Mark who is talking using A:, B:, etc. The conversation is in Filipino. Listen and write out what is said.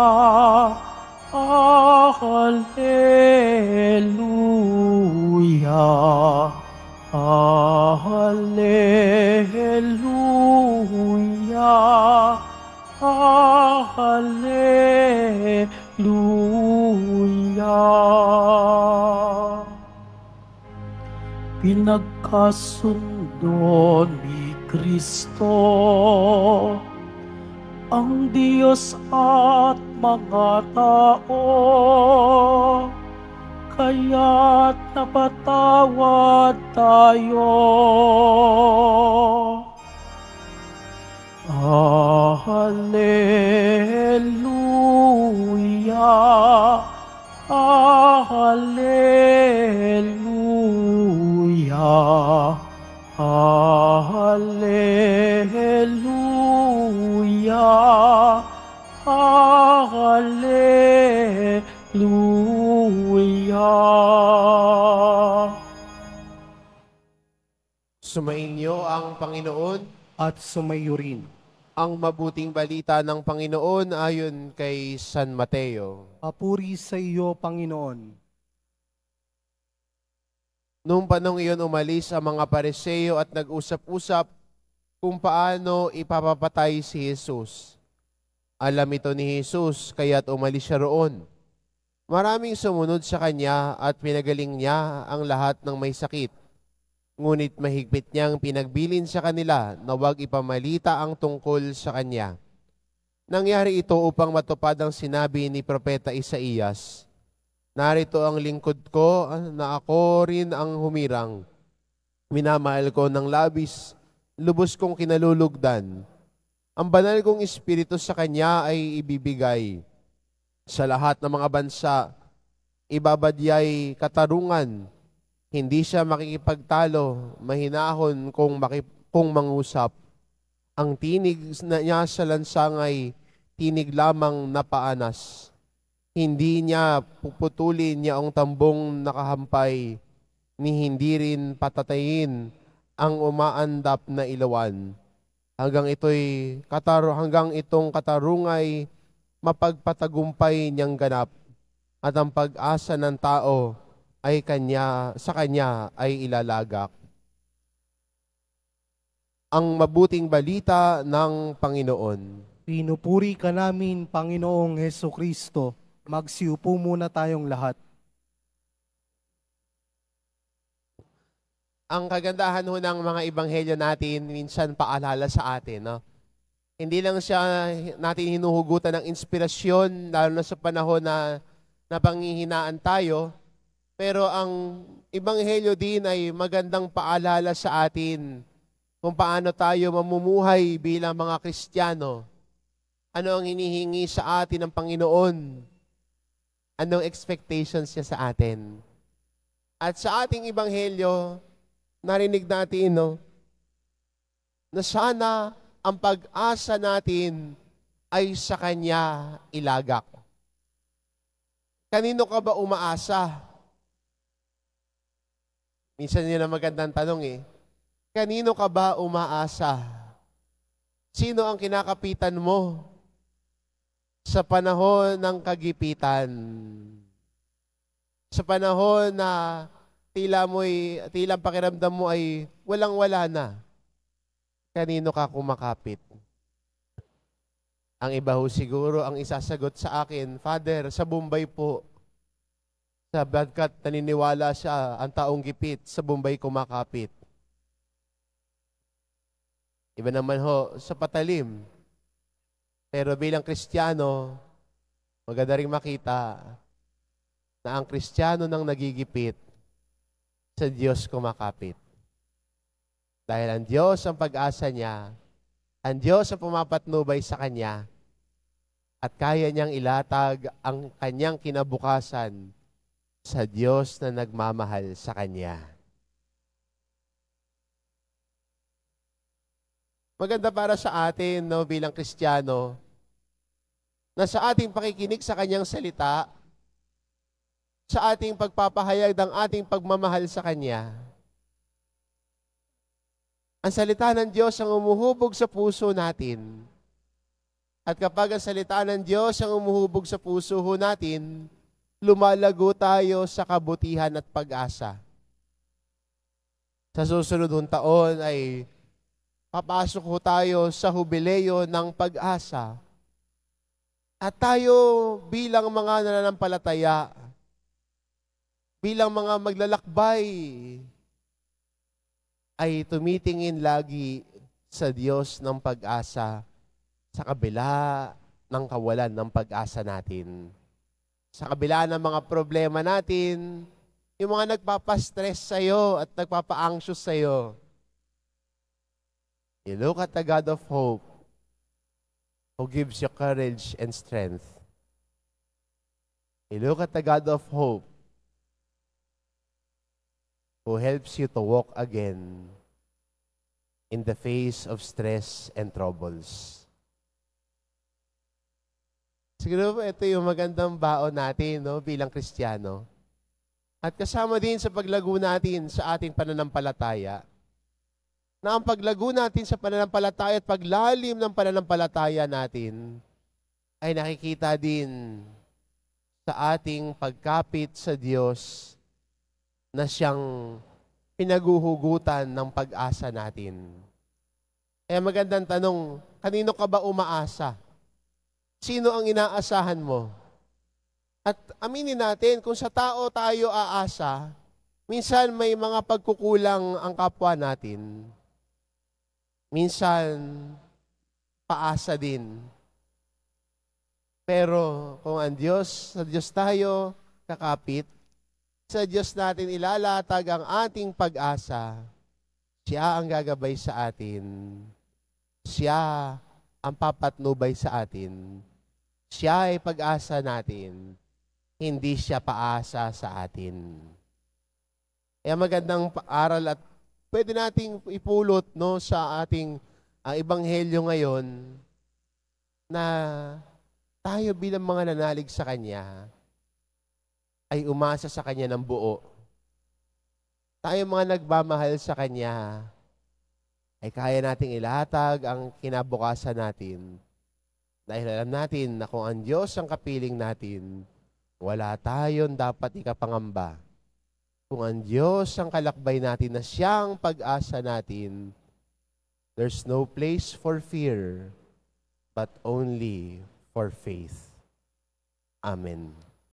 A: Hallelujah. Hallelujah. Hallelujah. Pinagkasundo ni Kristo ang Diyos at mga tao, kaya't napatawad tayo. Hallelujah. Hallelujah. Sumainyo ang Panginoon at sumayo rin ang mabuting balita ng Panginoon ayon kay San Mateo. Papuri sa iyo, Panginoon. Noong panong iyon umalis ang mga pareseyo at nag-usap-usap kung paano ipapapatay si Jesus. Alam ito ni Jesus, kaya't umalis siya roon. Maraming sumunod sa kanya at pinagaling niya ang lahat ng may sakit. Ngunit mahigpit niyang pinagbilin sa kanila na huwag ipamalita ang tungkol sa kanya. Nangyari ito upang matupad ang sinabi ni Propeta Isaías, Narito ang lingkod ko na ako rin ang humirang. Minamahal ko ng labis, lubos kong kinalulugdan ang banal kong espiritu sa kanya ay ibibigay sa lahat ng mga bansa. Ibabadyay katarungan. Hindi siya makikipagtalo, mahinahon kung, makip- kung mangusap. Ang tinig na niya sa lansang ay tinig lamang na paanas. Hindi niya puputulin niya ang tambong nakahampay, ni hindi rin patatayin ang umaandap na ilawan hanggang ito'y kataro hanggang itong katarungay mapagpatagumpay niyang ganap at ang pag-asa ng tao ay kanya sa kanya ay ilalagak. Ang mabuting balita ng Panginoon. Pinupuri ka namin, Panginoong Hesukristo Kristo. Magsiupo muna tayong lahat. ang kagandahan ho ng mga ebanghelyo natin, minsan paalala sa atin, no? Hindi lang siya natin hinuhugutan ng inspirasyon, lalo na sa panahon na napanghihinaan tayo, pero ang ebanghelyo din ay magandang paalala sa atin kung paano tayo mamumuhay bilang mga Kristiyano. Ano ang hinihingi sa atin ng Panginoon? Anong expectations niya sa atin? At sa ating ebanghelyo, narinig natin, no? Na sana ang pag-asa natin ay sa Kanya ilagak. Kanino ka ba umaasa? Minsan yun ang magandang tanong eh. Kanino ka ba umaasa? Sino ang kinakapitan mo sa panahon ng kagipitan? Sa panahon na tila mo'y, tila ang pakiramdam mo ay walang-wala na. Kanino ka kumakapit? Ang iba ho siguro ang isasagot sa akin, Father, sa Bombay po, sa sabagkat naniniwala siya ang taong gipit, sa Bombay kumakapit. Iba naman ho, sa patalim. Pero bilang Kristiyano, maganda rin makita na ang Kristiyano nang nagigipit sa Diyos kumakapit. Dahil ang Diyos ang pag-asa niya, ang Diyos ang pumapatnubay sa Kanya, at kaya niyang ilatag ang kanyang kinabukasan sa Diyos na nagmamahal sa Kanya. Maganda para sa atin no, bilang Kristiyano na sa ating pakikinig sa Kanyang salita, sa ating pagpapahayag ng ating pagmamahal sa Kanya. Ang salita ng Diyos ang umuhubog sa puso natin. At kapag ang salita ng Diyos ang umuhubog sa puso natin, lumalago tayo sa kabutihan at pag-asa. Sa susunod taon ay papasok ho tayo sa hubileyo ng pag-asa. At tayo bilang mga nananampalataya bilang mga maglalakbay ay tumitingin lagi sa Diyos ng pag-asa sa kabila ng kawalan ng pag-asa natin. Sa kabila ng mga problema natin, yung mga nagpapastress sa'yo at nagpapa-anxious sa'yo. You look at the God of hope who gives you courage and strength. You look at the God of hope who helps you to walk again in the face of stress and troubles. Siguro ito yung magandang baon natin no, bilang Kristiyano. At kasama din sa paglago natin sa ating pananampalataya, na ang paglago natin sa pananampalataya at paglalim ng pananampalataya natin ay nakikita din sa ating pagkapit sa Diyos na siyang pinaguhugutan ng pag-asa natin. Kaya eh, magandang tanong, kanino ka ba umaasa? Sino ang inaasahan mo? At aminin natin, kung sa tao tayo aasa, minsan may mga pagkukulang ang kapwa natin. Minsan, paasa din. Pero kung ang Diyos, sa Diyos tayo, kakapit, sa Diyos natin ilalatag ang ating pag-asa. Siya ang gagabay sa atin. Siya ang papatnubay sa atin. Siya ay pag-asa natin. Hindi siya paasa sa atin. Kaya magandang aral at pwede nating ipulot no sa ating uh, ebanghelyo ngayon na tayo bilang mga nanalig sa Kanya, ay umasa sa Kanya ng buo. Tayo mga nagmamahal sa Kanya, ay kaya nating ilatag ang kinabukasan natin. Dahil alam natin na kung ang Diyos ang kapiling natin, wala tayong dapat ikapangamba. Kung ang Diyos ang kalakbay natin na siyang pag-asa natin, there's no place for fear, but only for faith. Amen.